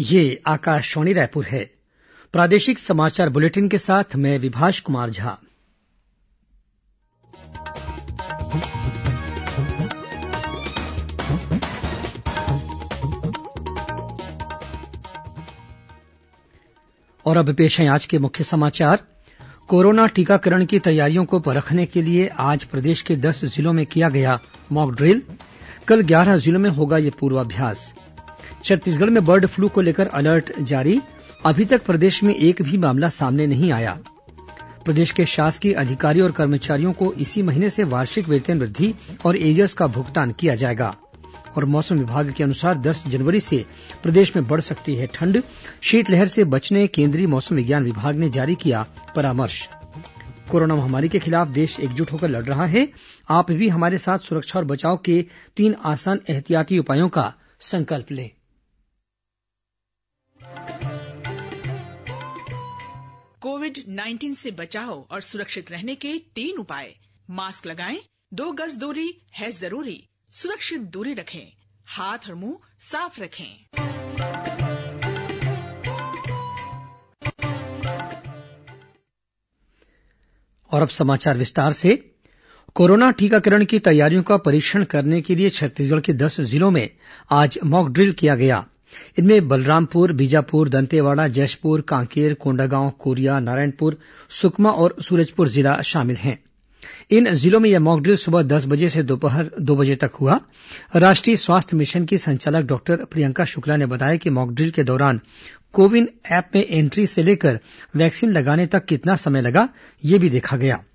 ये आकाशवाणी रायपुर है प्रादेशिक समाचार बुलेटिन के साथ मैं विभाष कुमार झा और अब पेश है आज के मुख्य समाचार कोरोना टीकाकरण की तैयारियों को परखने के लिए आज प्रदेश के दस जिलों में किया गया मॉकड्रिल कल ग्यारह जिलों में होगा यह पूर्वाभ्यास छत्तीसगढ़ में बर्ड फ्लू को लेकर अलर्ट जारी अभी तक प्रदेश में एक भी मामला सामने नहीं आया प्रदेश के शासकीय अधिकारियों और कर्मचारियों को इसी महीने से वार्षिक वेतन वृद्धि और एरियर्स का भुगतान किया जाएगा और मौसम विभाग के अनुसार दस जनवरी से प्रदेश में बढ़ सकती है ठंड शीतलहर से बचने केंद्रीय मौसम विज्ञान विभाग ने जारी किया परामर्श कोरोना महामारी के खिलाफ देश एकजुट होकर लड़ रहा है आप भी हमारे साथ सुरक्षा और बचाव के तीन आसान एहतियाती उपायों का संकल्प लें कोविड नाइन्टीन से बचाव और सुरक्षित रहने के तीन उपाय मास्क लगाएं, दो गज दूरी है जरूरी सुरक्षित दूरी रखें हाथ और मुंह साफ रखें और अब समाचार विस्तार से कोरोना टीकाकरण की तैयारियों का परीक्षण करने के लिए छत्तीसगढ़ के दस जिलों में आज मॉकड्रिल किया गया इनमें बलरामपुर बीजापुर दंतेवाड़ा जशपुर कांकेर कोंडागांव कोरिया नारायणपुर सुकमा और सूरजपुर जिला शामिल हैं इन जिलों में यह मॉकड्रिल सुबह दस बजे से दोपहर दो बजे तक हुआ राष्ट्रीय स्वास्थ्य मिशन की संचालक डॉक्टर प्रियंका शुक्ला ने बताया कि मॉकड्रिल के दौरान को विन ऐप में एंट्री से लेकर वैक्सीन लगाने तक कितना समय लगा यह भी देखा गया है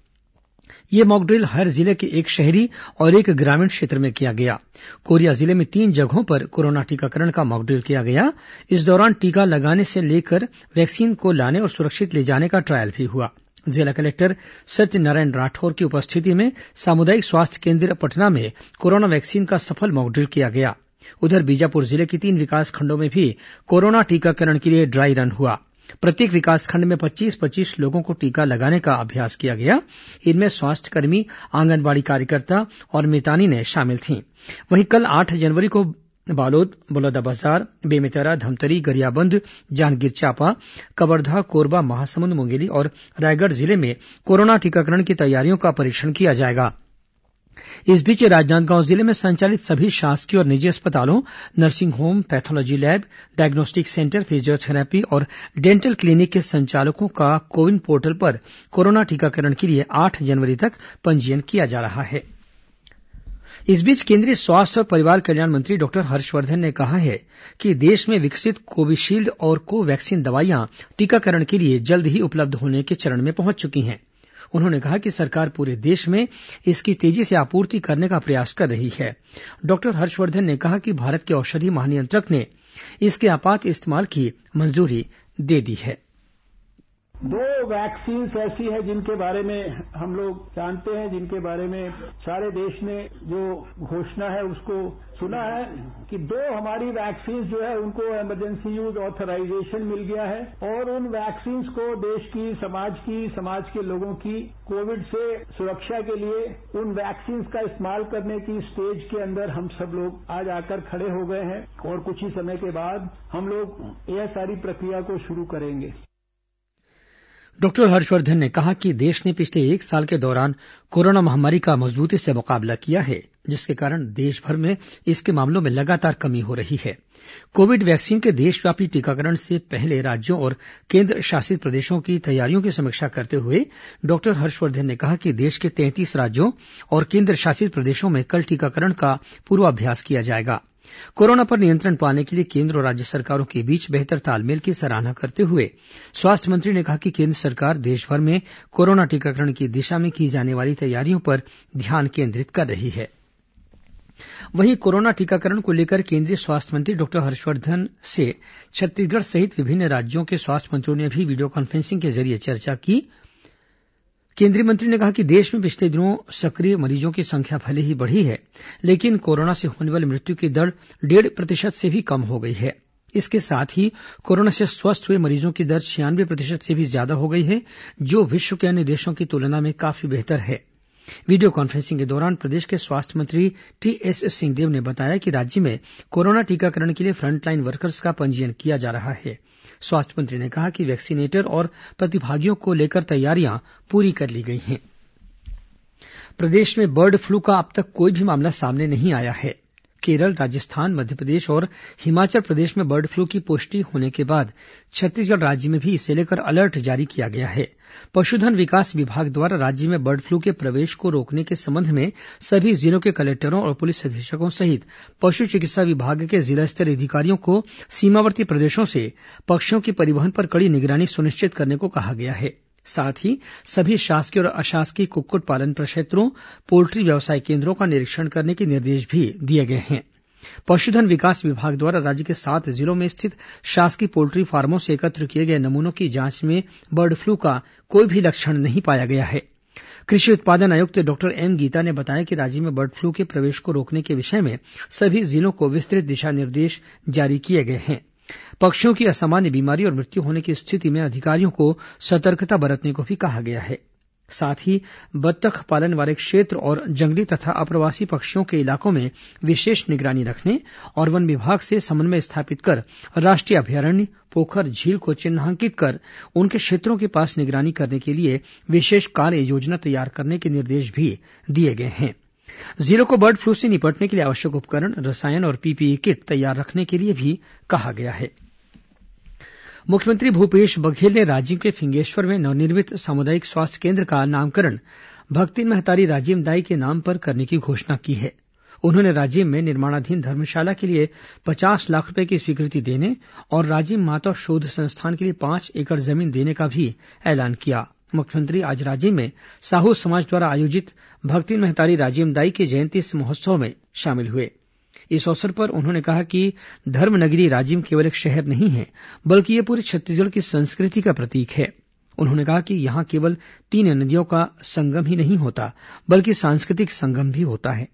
यह मॉकड्रिल हर जिले के एक शहरी और एक ग्रामीण क्षेत्र में किया गया कोरिया जिले में तीन जगहों पर कोरोना टीकाकरण का मॉकड्रिल किया गया इस दौरान टीका लगाने से लेकर वैक्सीन को लाने और सुरक्षित ले जाने का ट्रायल भी हुआ जिला कलेक्टर सत्यनारायण राठौर की उपस्थिति में सामुदायिक स्वास्थ्य केन्द्र पटना में कोरोना वैक्सीन का सफल मॉकड्रिल किया गया उधर बीजापुर जिले के तीन विकासखंडों में भी कोरोना टीकाकरण के लिए ड्राई रन हुआ प्रत्येक विकासखंड में पच्चीस पच्चीस लोगों को टीका लगाने का अभ्यास किया गया इनमें स्वास्थ्यकर्मी आंगनबाड़ी कार्यकर्ता और मितानी ने शामिल थीं वहीं कल आठ जनवरी को बालोद बलौदाबाजार बेमेतरा धमतरी गरियाबंद जांजगीर चांपा कवर्धा कोरबा महासमुंद मुंगेली और रायगढ़ जिले में कोरोना टीकाकरण की तैयारियों का परीक्षण किया जाएगा इस बीच राजनांदगांव जिले में संचालित सभी शासकीय और निजी अस्पतालों nursing home pathology lab diagnostic centre physiotherapy और डेंटल क्लीनिक के संचालकों का कोविन पोर्टल पर कोरोना टीकाकरण के लिए आठ जनवरी तक पंजीयन किया जा रहा है इस बीच केंद्रीय स्वास्थ्य और परिवार कल्याण मंत्री डॉक्टर हर्षवर्धन ने कहा है कि देश में विकसित कोविशील्ड और कोवैक्सीन दवाइयां टीकाकरण के लिए जल्द ही उपलब्ध होने के चरण में पहुंच चुकी हैं उन्होंने कहा कि सरकार पूरे देश में इसकी तेजी से आपूर्ति करने का प्रयास कर रही है डॉक्टर हर्षवर्धन ने कहा कि भारत के औषधि महानियंत्रक ने इसके आपात इस्तेमाल की मंजूरी दे दी है दो वैक्सीन ऐसी है जिनके बारे में हम लोग जानते हैं जिनके बारे में सारे देश ने जो घोषणा है उसको सुना है कि दो हमारी वैक्सीन जो है उनको इमरजेंसी यूज ऑथराइजेशन मिल गया है और उन वैक्सीन को देश की समाज की समाज के लोगों की कोविड से सुरक्षा के लिए उन वैक्सीन का इस्तेमाल करने की स्टेज के अंदर हम सब लोग आज आकर खड़े हो गए हैं और कुछ ही समय के बाद हम लोग यह सारी प्रक्रिया को शुरू करेंगे डॉक्टर हर्षवर्धन ने कहा कि देश ने पिछले एक साल के दौरान कोरोना महामारी का मजबूती से मुकाबला किया है जिसके कारण देशभर में इसके मामलों में लगातार कमी हो रही है कोविड वैक्सीन के देशव्यापी टीकाकरण से पहले राज्यों और केन्द्रशासित प्रदेशों की तैयारियों की समीक्षा करते हुए डॉक्टर हर्षवर्धन ने कहा कि देश के तैंतीस राज्यों और केन्द्रशासित प्रदेशों में कल टीकाकरण का पूर्वाभ्यास किया जाएगा कोरोना पर नियंत्रण पाने के लिए केन्द्र और राज्य सरकारों के बीच बेहतर तालमेल की सराहना करते हुए स्वास्थ्य मंत्री ने कहा कि केन्द्र सरकार देशभर में कोरोना टीकाकरण की दिशा में की जाने वाली तैयारियों पर ध्यान केन्द्रित कर रही है वहीं कोरोना टीकाकरण को लेकर केंद्रीय स्वास्थ्य मंत्री डॉक्टर हर्षवर्धन से छत्तीसगढ़ सहित विभिन्न राज्यों के स्वास्थ्य मंत्रियों ने भी वीडियो कॉन्फ्रेंसिंग के जरिये चर्चा की केंद्रीय मंत्री ने कहा कि देश में पिछले दिनों सक्रिय मरीजों की संख्या भले ही बढ़ी है लेकिन कोरोना से होने वाली मृत्यु की दर डेढ़ प्रतिशत से भी कम हो गई है इसके साथ ही कोरोना से स्वस्थ हुए मरीजों की दर छियानवे प्रतिशत से भी ज्यादा हो गई है जो विश्व के अन्य देशों की तुलना में काफी बेहतर है वीडियो कॉन्फ्रेंसिंग के दौरान प्रदेश के स्वास्थ्य मंत्री टीएस सिंहदेव ने बताया कि राज्य में कोरोना टीकाकरण के लिए फ्रंटलाइन वर्कर्स का पंजीयन किया जा रहा है स्वास्थ्य मंत्री ने कहा कि वैक्सीनेटर और प्रतिभागियों को लेकर तैयारियां पूरी कर ली गई हैं प्रदेश में बर्ड फ्लू का अब तक कोई भी मामला सामने नहीं आया है केरल राजस्थान मध्यप्रदेश और हिमाचल प्रदेश में बर्ड फ्लू की पुष्टि होने के बाद छत्तीसगढ़ राज्य में भी इसे लेकर अलर्ट जारी किया गया है पशुधन विकास विभाग द्वारा राज्य में बर्ड फ्लू के प्रवेश को रोकने के संबंध में सभी जिलों के कलेक्टरों और पुलिस अधीक्षकों सहित पशु चिकित्सा विभाग के जिला स्तरीय अधिकारियों को सीमावर्ती प्रदेशों से पक्षियों के परिवहन पर कड़ी निगरानी सुनिश्चित करने को कहा गया है साथ ही सभी शासकीय और अशासकीय कुक्कुट पालन प्रक्षेत्रों पोल्ट्री व्यवसाय केन्द्रों का निरीक्षण करने के निर्देश भी दिए गए हैं पशुधन विकास विभाग द्वारा राज्य के सात जिलों में स्थित शासकीय पोल्ट्री फार्मों से एकत्र किए गए नमूनों की जांच में बर्ड फ्लू का कोई भी लक्षण नहीं पाया गया है कृषि उत्पादन आयुक्त डॉक्टर एम गीता ने बताया कि राज्य में बर्ड फ्लू के प्रवेश को रोकने के विषय में सभी जिलों को विस्तृत दिशा निर्देश जारी किए गए हैं पक्षियों की असामान्य बीमारी और मृत्यु होने की स्थिति में अधिकारियों को सतर्कता बरतने को भी कहा गया है साथ ही बत्तख पालन वाले क्षेत्र और जंगली तथा अप्रवासी पक्षियों के इलाकों में विशेष निगरानी रखने और वन विभाग से समन्वय स्थापित कर राष्ट्रीय अभ्यारण्य पोखर झील को चिन्हांकित कर उनके क्षेत्रों के पास निगरानी करने के लिए विशेष कार्य योजना तैयार करने के निर्देश भी दिए गए हैं जिलों को बर्ड फ्लू से निपटने के लिए आवश्यक उपकरण रसायन और पीपीई किट तैयार रखने के लिए भी कहा गया है मुख्यमंत्री भूपेश बघेल ने राजीव के फिंगेश्वर में नवनिर्मित सामुदायिक स्वास्थ्य केन्द्र का नामकरण भक्ति महतारी राजीव दाई के नाम पर करने की घोषणा की है उन्होंने राजीव में निर्माणाधीन धर्मशाला के लिए पचास लाख रूपये की स्वीकृति देने और राजीव माता शोध संस्थान के लिए पांच एकड़ जमीन देने का भी ऐलान किया है मुख्यमंत्री आज राजिम में साहू समाज द्वारा आयोजित भक्तिन महतारी दाई के जयंती महोत्सव में शामिल हुए इस अवसर पर उन्होंने कहा कि धर्मनगरी राजिम केवल एक शहर नहीं है बल्कि यह पूरे छत्तीसगढ़ की संस्कृति का प्रतीक है उन्होंने कहा कि यहां केवल तीन नदियों का संगम ही नहीं होता बल्कि सांस्कृतिक संगम भी होता है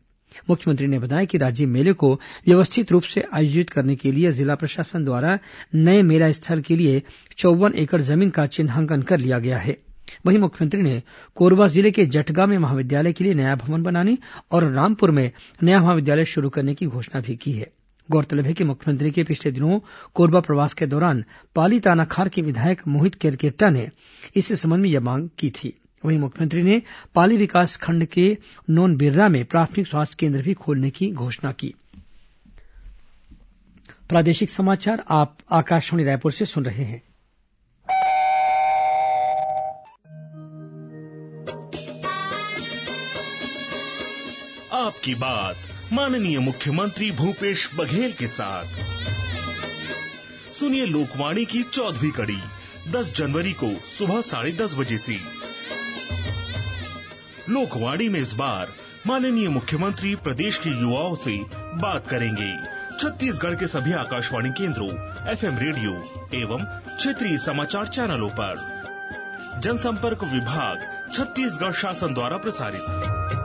मुख्यमंत्री ने बताया कि राजीव मेले को व्यवस्थित रूप से आयोजित करने के लिए जिला प्रशासन द्वारा नये मेला स्थल के लिए चौवन एकड़ जमीन का चिन्हांकन कर लिया गया है वहीं मुख्यमंत्री ने कोरबा जिले के जटगा में महाविद्यालय के लिए नया भवन बनाने और रामपुर में नया महाविद्यालय शुरू करने की घोषणा भी की है गौरतलब है कि मुख्यमंत्री के पिछले दिनों कोरबा प्रवास के दौरान पाली तानाखार के विधायक मोहित केरकेट्टा ने इस संबंध में यह मांग की थी वहीं मुख्यमंत्री ने पाली विकासखंड के नोनबिर्रा में प्राथमिक स्वास्थ्य केन्द्र भी खोलने की घोषणा की की बात माननीय मुख्यमंत्री भूपेश बघेल के साथ सुनिए लोकवाणी की चौदवी कड़ी 10 जनवरी को सुबह साढ़े दस बजे से लोकवाणी में इस बार माननीय मुख्यमंत्री प्रदेश के युवाओं से बात करेंगे छत्तीसगढ़ के सभी आकाशवाणी केंद्रों एफएम रेडियो एवं क्षेत्रीय समाचार चैनलों पर जनसंपर्क विभाग छत्तीसगढ़ शासन द्वारा प्रसारित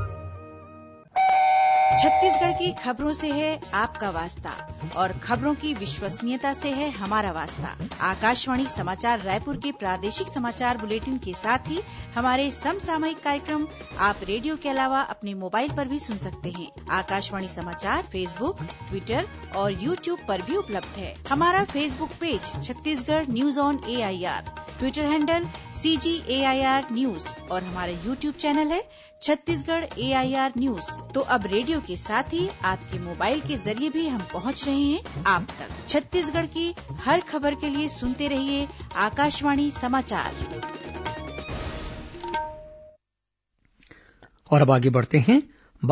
छत्तीसगढ़ की खबरों से है आपका वास्ता और खबरों की विश्वसनीयता से है हमारा वास्ता आकाशवाणी समाचार रायपुर के प्रादेशिक समाचार बुलेटिन के साथ ही हमारे समसामयिक कार्यक्रम आप रेडियो के अलावा अपने मोबाइल पर भी सुन सकते हैं आकाशवाणी समाचार फेसबुक ट्विटर और यूट्यूब पर भी उपलब्ध है हमारा Facebook page Chhattisgarh news on a Twitter handle C G news और हमारा यूट्यूब चैनल है छत्तीसगढ़ एआईआर न्यूज तो अब रेडियो के साथ ही आपके मोबाइल के जरिए भी हम पहुंच रहे हैं आप तक छत्तीसगढ़ की हर खबर के लिए सुनते रहिए आकाशवाणी समाचार और अब आगे बढ़ते हैं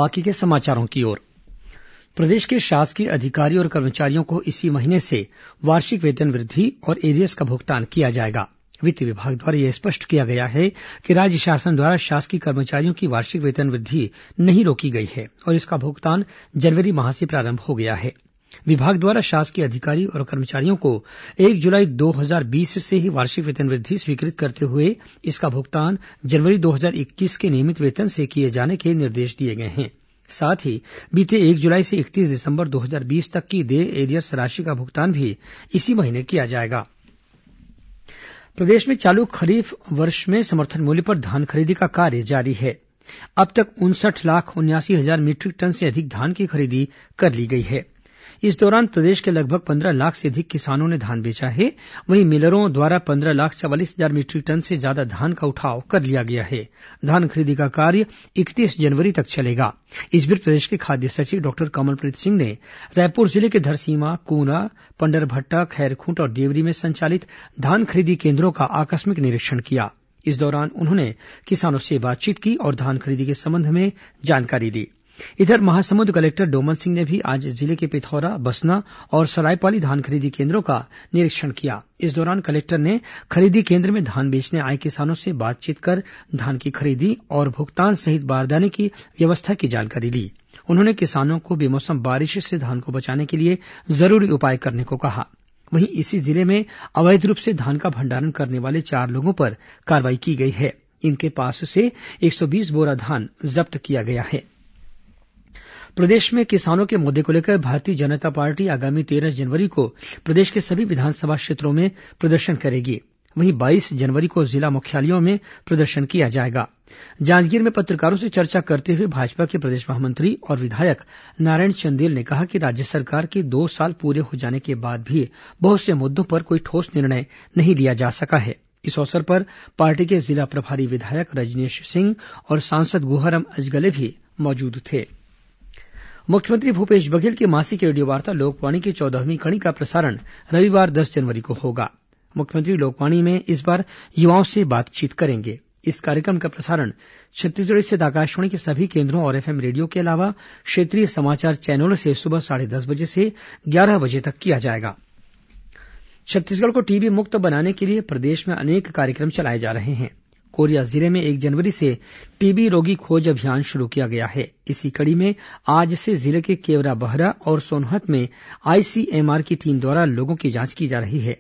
बाकी के समाचारों की ओर प्रदेश के शासकीय अधिकारी और कर्मचारियों को इसी महीने से वार्षिक वेतन वृद्धि और एरियस का भुगतान किया जाएगा वित्त विभाग द्वारा यह स्पष्ट किया गया है कि राज्य शासन द्वारा शासकीय कर्मचारियों की वार्षिक वेतन वृद्धि नहीं रोकी गई है और इसका भुगतान जनवरी माह से प्रारंभ हो गया है विभाग द्वारा शासकीय अधिकारी और कर्मचारियों को एक जुलाई दो हजार बीस से ही वार्षिक वेतन वृद्धि स्वीकृत करते हुए इसका भुगतान जनवरी दो हजार इक्कीस के नियमित वेतन से किए जाने के निर्देश दिए गए हैं साथ ही बीते एक जुलाई से इकतीस दिसंबर दो हजार बीस तक की देय एरियर्स राशि का भुगतान भी इसी महीने किया जाएगा प्रदेश में चालू खरीफ वर्ष में समर्थन मूल्य पर धान खरीदी का कार्य जारी है अब तक उनसठ लाख उनयासी हजार मीटरिक टन से अधिक धान की खरीदी कर ली गई है इस दौरान प्रदेश के लगभग पंद्रह लाख से अधिक किसानों ने धान बेचा है वहीं मिलरों द्वारा पंद्रह लाख चवालीस हजार मीटरिक टन से ज्यादा धान का उठाव कर लिया गया है धान खरीदी का कार्य इकतीस जनवरी तक चलेगा इस बीच प्रदेश के खाद्य सचिव डॉक्टर कमलप्रीत सिंह ने रायपुर जिले के धरसीमा कूना पंडरभट्टा खैरखूंट और देवरी में संचालित धान खरीदी केन्द्रों का आकस्मिक निरीक्षण किया इस दौरान उन्होंने किसानों से बातचीत की और धान खरीदी के संबंध में जानकारी ली इधर महासमुंद कलेक्टर डोमन सिंह ने भी आज जिले के पिथौरा बसना और सरायपाली धान खरीदी केन्द्रों का निरीक्षण किया इस दौरान कलेक्टर ने खरीदी केन्द्र में धान बेचने आए किसानों से बातचीत कर धान की खरीदी और भुगतान सहित बारदाने की व्यवस्था की जानकारी ली उन्होंने किसानों को बेमौसम बारिश से धान को बचाने के लिए जरूरी उपाय करने को कहा वहीं इसी जिले में अवैध रूप से धान का भंडारण करने वाले चार लोगों पर कार्रवाई की गई है इनके पास से एक सौ बीस बोरा धान जब्त किया गया है प्रदेश में किसानों के मुद्दे को लेकर भारतीय जनता पार्टी आगामी तेरह जनवरी को प्रदेश के सभी विधानसभा क्षेत्रों में प्रदर्शन करेगी वहीं बाईस जनवरी को जिला मुख्यालयों में प्रदर्शन किया जाएगा जांजगीर में पत्रकारों से चर्चा करते हुए भाजपा के प्रदेश महामंत्री और विधायक नारायण चंदेल ने कहा कि राज्य सरकार के दो साल पूरे हो जाने के बाद भी बहुत से मुद्दों पर कोई ठोस निर्णय नहीं लिया जा सका है इस अवसर पर पार्टी के जिला प्रभारी विधायक रजनेश सिंह और सांसद गुहाराम अजगले भी मौजूद थे मुख्यमंत्री भूपेश बघेल की मासिक रेडियोवार्ता लोकवाणी की चौदहवीं कड़ी का प्रसारण रविवार दस जनवरी को होगा मुख्यमंत्री लोकवाणी में इस बार युवाओं से बातचीत करेंगे इस कार्यक्रम का प्रसारण छत्तीसगढ़ स्थित आकाशवाणी के सभी केन्द्रों और एफएम रेडियो के अलावा क्षेत्रीय समाचार चैनलों से सुबह साढ़े दस बजे से ग्यारह बजे तक किया जाएगा छत्तीसगढ़ को टीबी मुक्त बनाने के लिए प्रदेश में अनेक कार्यक्रम चलाए जा रहे हैं कोरिया जिले में एक जनवरी से टीबी रोगी खोज अभियान शुरू किया गया है इसी कड़ी में आज से जिले के केवराबहरा और सोनहत में आईसीएमआर की टीम द्वारा लोगों की जांच की जा रही है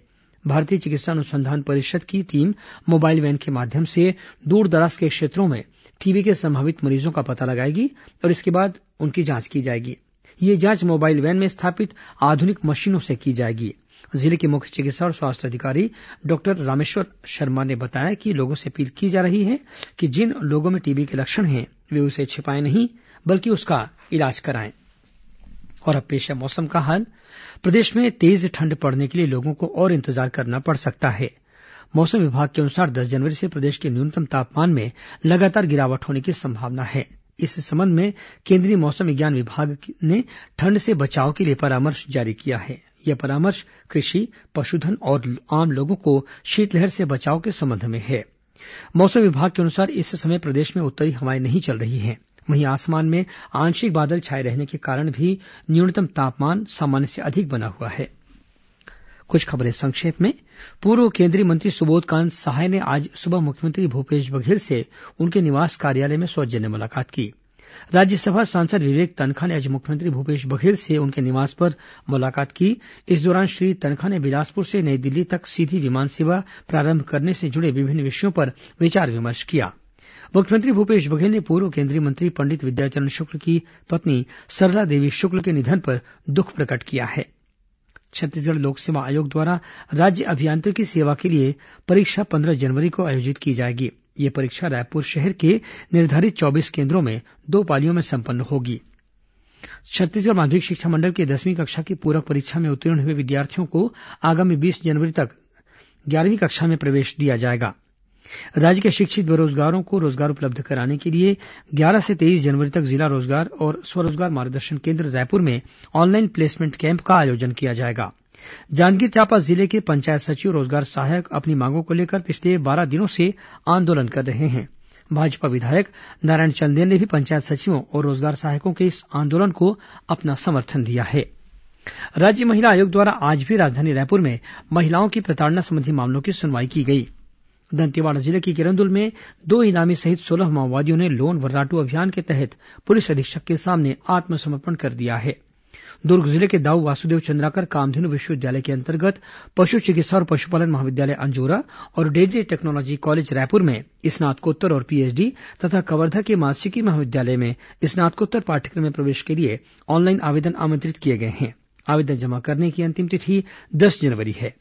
भारतीय चिकित्सा अनुसंधान परिषद की टीम मोबाइल वैन के माध्यम से दूरदराज के क्षेत्रों में टीबी के संभावित मरीजों का पता लगाएगी और इसके बाद उनकी जांच की जाएगी ये जांच मोबाइल वैन में स्थापित आधुनिक मशीनों से की जाएगी जिले के मुख्य चिकित्सा और स्वास्थ्य अधिकारी डॉक्टर रामेश्वर शर्मा ने बताया कि लोगों से अपील की जा रही है कि जिन लोगों में टीबी के लक्षण हैं वे उसे छिपाएं नहीं बल्कि उसका इलाज कराएं और अब पेश है मौसम का हाल प्रदेश में तेज ठंड पड़ने के लिए लोगों को और इंतजार करना पड़ सकता है मौसम विभाग के अनुसार दस जनवरी से प्रदेश के न्यूनतम तापमान में लगातार गिरावट होने की संभावना है इस संबंध में केंद्रीय मौसम विज्ञान विभाग ने ठंड से बचाव के लिए परामर्श जारी किया है यह परामर्श कृषि पशुधन और आम लोगों को शीतलहर से बचाव के संबंध में है मौसम विभाग के अनुसार इस समय प्रदेश में उत्तरी हवाएं नहीं चल रही हैं वहीं आसमान में आंशिक बादल छाए रहने के कारण भी न्यूनतम तापमान सामान्य से अधिक बना हुआ है कुछ खबरें संक्षेप में पूर्व केंद्रीय मंत्री सुबोधकांत सहाय ने आज सुबह मुख्यमंत्री भूपेश बघेल से उनके निवास कार्यालय में सौजन्य मुलाकात की राज्यसभा सांसद विवेक तन्खा ने आज मुख्यमंत्री भूपेश बघेल से उनके निवास पर मुलाकात की इस दौरान श्री तन्खा ने बिलासपुर से नई दिल्ली तक सीधी विमान सेवा प्रारंभ करने से जुड़े विभिन्न विषयों पर विचार विमर्श किया मुख्यमंत्री भूपेश बघेल ने पूर्व केंद्रीय मंत्री पंडित विद्याचरण शुक्ल की पत्नी सरला देवी शुक्ल के निधन पर दुख प्रकट किया है छत्तीसगढ़ लोक सेवा आयोग द्वारा राज्य अभियांत्रिकी सेवा के लिए परीक्षा 15 जनवरी को आयोजित की जाएगी यह परीक्षा रायपुर शहर के निर्धारित चौबीस केन्द्रों में दो पालियों में संपन्न होगी छत्तीसगढ़ माध्यमिक शिक्षा मंडल की दसवीं कक्षा की पूरक परीक्षा में उत्तीर्ण हुए विद्यार्थियों को आगामी बीस जनवरी तक ग्यारहवीं कक्षा में प्रवेश दिया जाएगा राज्य के शिक्षित बेरोजगारों को रोजगार उपलब्ध कराने के लिए ग्यारह से तेईस जनवरी तक जिला रोजगार और स्वरोजगार मार्गदर्शन केन्द्र रायपुर में ऑनलाइन प्लेसमेंट कैम्प का आयोजन किया जाएगा जांजगीर चांपा जिले के पंचायत सचिव रोजगार सहायक अपनी मांगों को लेकर पिछले बारह दिनों से आंदोलन कर रहे हैं भाजपा विधायक नारायण चंदेल ने भी पंचायत सचिवों और रोजगार सहायकों के इस आंदोलन को अपना समर्थन दिया है राज्य महिला आयोग द्वारा आज भी राजधानी रायपुर में महिलाओं की प्रताड़ना संबंधी मामलों की सुनवाई की गई दंतेवाड़ा जिले के किरंदुल में दो इनामी सहित सोलह माओवादियों ने लोन वर्राटू अभियान के तहत पुलिस अधीक्षक के सामने आत्मसमर्पण कर दिया है दुर्ग जिले के दाऊ वासुदेव चंद्राकर कामधेनु विश्वविद्यालय के अंतर्गत पशु चिकित्सा और पशुपालन महाविद्यालय अंजोरा और डेयरी टेक्नोलॉजी कॉलेज रायपुर में स्नातकोत्तर और पीएचडी तथा कवर्धा के मात्स्यिकी महाविद्यालय में स्नातकोत्तर पाठ्यक्रम में प्रवेश के लिए ऑनलाइन आवेदन आमंत्रित किए गए हैं आवेदन जमा करने की अंतिम तिथि दस जनवरी है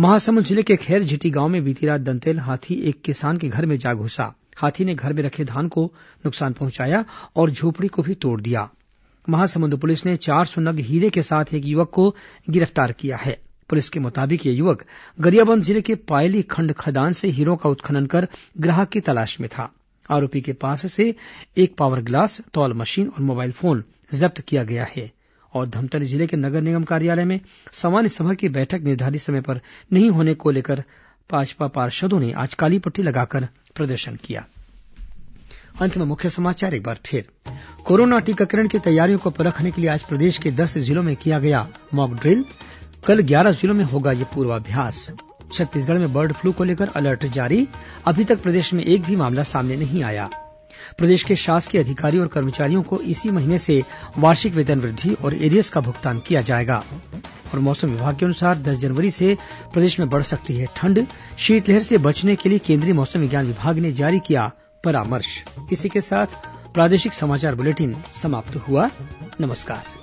महासमुंद जिले के खैर झिटी गांव में बीती रात दंतेल हाथी एक किसान के घर में जा घुसा हाथी ने घर में रखे धान को नुकसान पहुंचाया और झोपड़ी को भी तोड़ दिया है महासमुंद पुलिस ने चार सौ नग हीरे के साथ एक युवक को गिरफ्तार किया है पुलिस के मुताबिक यह युवक गरियाबंद जिले के पायली खंड खदान से हीरों का उत्खनन कर ग्राहक की तलाश में था आरोपी के पास से एक पावर ग्लास तौल मशीन और मोबाइल फोन जब्त किया गया है और धमतरी जिले के नगर निगम कार्यालय में सामान्य सभा की बैठक निर्धारित समय पर नहीं होने को लेकर भाजपा पार्षदों ने आज काली पट्टी लगाकर प्रदर्शन किया कोरोना टीकाकरण की तैयारियों को परखने के लिए आज प्रदेश के दस जिलों में किया गया मॉकड्रिल कल ग्यारह जिलों में होगा यह पूर्वाभ्यास छत्तीसगढ़ में बर्ड फ्लू को लेकर अलर्ट जारी अभी तक प्रदेश में एक भी मामला सामने नहीं आया प्रदेश के शासकीय अधिकारियों और कर्मचारियों को इसी महीने से वार्षिक वेतन वृद्धि और एरियस का भुगतान किया जाएगा और मौसम विभाग के अनुसार दस जनवरी से प्रदेश में बढ़ सकती है ठंड शीतलहर से बचने के लिए केंद्रीय मौसम विज्ञान विभाग ने जारी किया परामर्श इसी के साथ प्रादेशिक समाचार बुलेटिन समाप्त हुआ नमस्कार